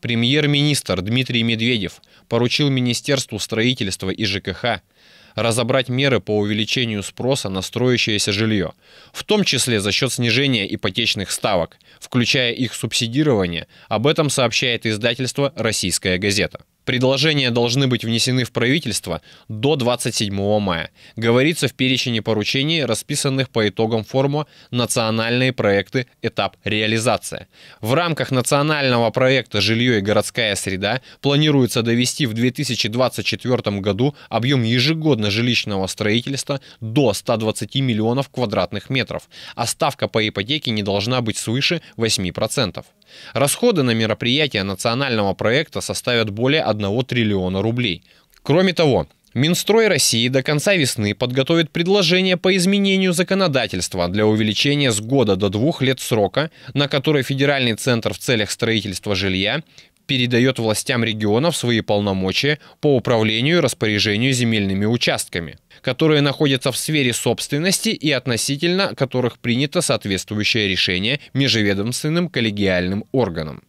Премьер-министр Дмитрий Медведев поручил Министерству строительства и ЖКХ разобрать меры по увеличению спроса на строящееся жилье, в том числе за счет снижения ипотечных ставок, включая их субсидирование. Об этом сообщает издательство «Российская газета». Предложения должны быть внесены в правительство до 27 мая. Говорится в перечне поручений, расписанных по итогам форума «Национальные проекты. Этап реализация». В рамках национального проекта «Жилье и городская среда» планируется довести в 2024 году объем ежегодно жилищного строительства до 120 миллионов квадратных метров, а ставка по ипотеке не должна быть свыше 8%. Расходы на мероприятия национального проекта составят более 1 триллиона рублей. Кроме того, Минстрой России до конца весны подготовит предложение по изменению законодательства для увеличения с года до двух лет срока, на который Федеральный центр в целях строительства жилья передает властям регионов свои полномочия по управлению и распоряжению земельными участками, которые находятся в сфере собственности и относительно которых принято соответствующее решение межведомственным коллегиальным органом.